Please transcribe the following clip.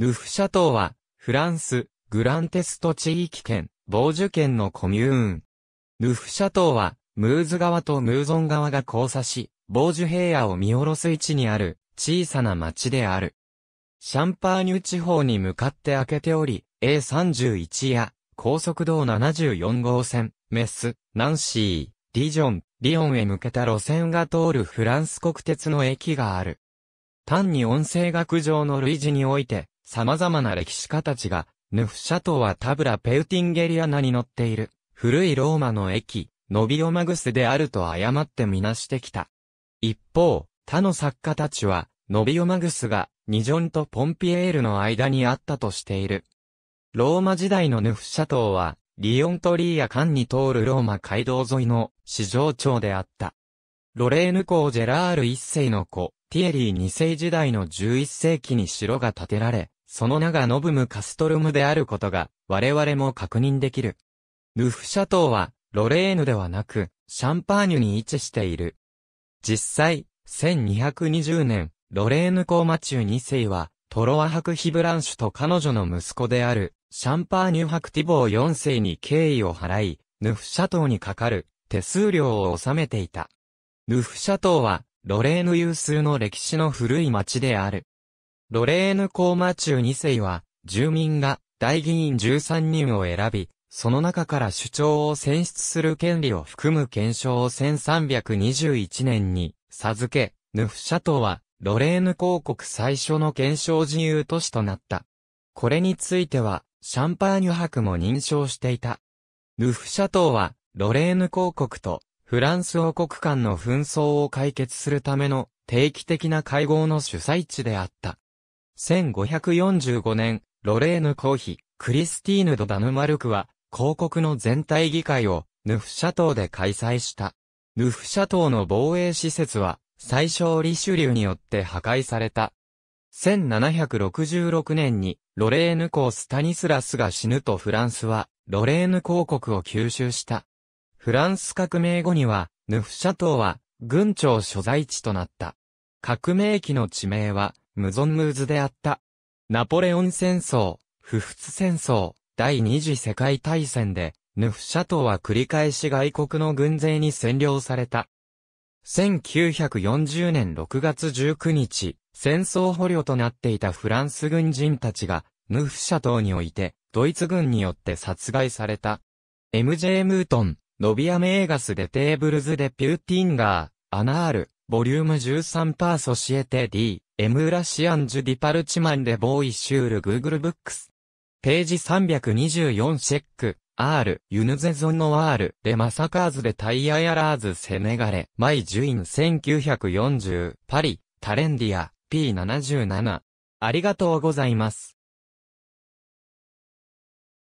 ヌフシャ島は、フランス、グランテスト地域圏、ボージュ県のコミューン。ヌフシャ島は、ムーズ川とムーゾン川が交差し、ボージュ平野を見下ろす位置にある、小さな町である。シャンパーニュ地方に向かって開けており、A31 や、高速道74号線、メス、ナンシー、ディジョン、リオンへ向けた路線が通るフランス国鉄の駅がある。単に音声学上の類似において、様々な歴史家たちが、ヌフシャ島はタブラ・ペウティンゲリアナに乗っている、古いローマの駅、ノビオマグスであると誤ってみなしてきた。一方、他の作家たちは、ノビオマグスが、ニジョンとポンピエールの間にあったとしている。ローマ時代のヌフシャ島は、リオントリーや間に通るローマ街道沿いの市場町であった。ロレーヌ公ジェラール一世の子、ティエリー二世時代の11世紀に城が建てられ、その名がノブムカストルムであることが、我々も確認できる。ヌフシャ島は、ロレーヌではなく、シャンパーニュに位置している。実際、1220年、ロレーヌコーマチュ2世は、トロワク・ヒブランシュと彼女の息子である、シャンパーニュクティボー4世に敬意を払い、ヌフシャ島にかかる手数料を納めていた。ヌフシャ島は、ロレーヌ有数の歴史の古い町である。ロレーヌコーマ中2世は、住民が大議員13人を選び、その中から首長を選出する権利を含む憲章を1321年に授け、ヌフシャ島は、ロレーヌ公国最初の憲章自由都市となった。これについては、シャンパーニュ博も認証していた。ヌフシャ島は、ロレーヌ公国とフランス王国間の紛争を解決するための定期的な会合の主催地であった。1545年、ロレーヌ公妃、クリスティーヌ・ド・ダヌマルクは、広告の全体議会を、ヌフシャ島で開催した。ヌフシャ島の防衛施設は、最小リシュリュによって破壊された。1766年に、ロレーヌ公スタニスラスが死ぬとフランスは、ロレーヌ公国を吸収した。フランス革命後には、ヌフシャ島は、軍庁所在地となった。革命期の地名は、無存無図であった。ナポレオン戦争、不仏戦争、第二次世界大戦で、ヌフシャ島は繰り返し外国の軍勢に占領された。1940年6月19日、戦争捕虜となっていたフランス軍人たちが、ヌフシャ島において、ドイツ軍によって殺害された。MJ ムートン、ノビアメーガスでテーブルズ・デ・ピューティンガー、アナール、ボリューム13パーソシエテ D、エムラシアンジュディパルチマンレボーイシュールグーグル・ブックス。ページ324シェック、R、ユヌゼゾノワール、レマサカーズでタイヤヤラーズセネガレ、マイジュイン1940、パリ、タレンディア、P77。ありがとうございます。